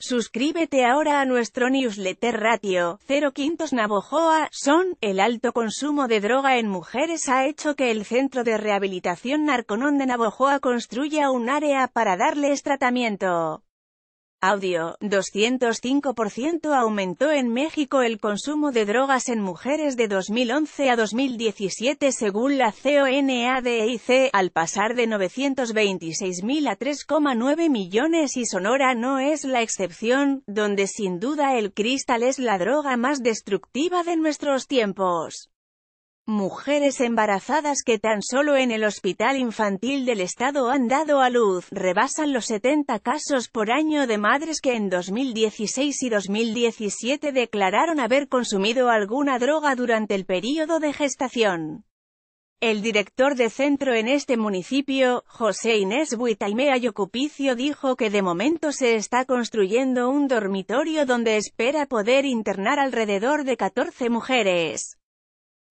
Suscríbete ahora a nuestro newsletter Ratio quintos Navojoa, son, el alto consumo de droga en mujeres ha hecho que el Centro de Rehabilitación Narconón de Navojoa construya un área para darles tratamiento. Audio, 205% aumentó en México el consumo de drogas en mujeres de 2011 a 2017 según la CONADIC, al pasar de 926.000 a 3,9 millones y Sonora no es la excepción, donde sin duda el cristal es la droga más destructiva de nuestros tiempos. Mujeres embarazadas que tan solo en el Hospital Infantil del Estado han dado a luz, rebasan los 70 casos por año de madres que en 2016 y 2017 declararon haber consumido alguna droga durante el período de gestación. El director de centro en este municipio, José Inés Buitaimea Yocupicio dijo que de momento se está construyendo un dormitorio donde espera poder internar alrededor de 14 mujeres.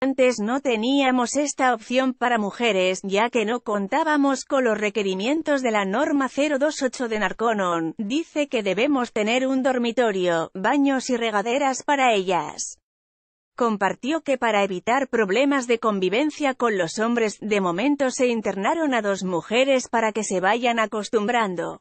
Antes no teníamos esta opción para mujeres, ya que no contábamos con los requerimientos de la norma 028 de Narconon, dice que debemos tener un dormitorio, baños y regaderas para ellas. Compartió que para evitar problemas de convivencia con los hombres, de momento se internaron a dos mujeres para que se vayan acostumbrando.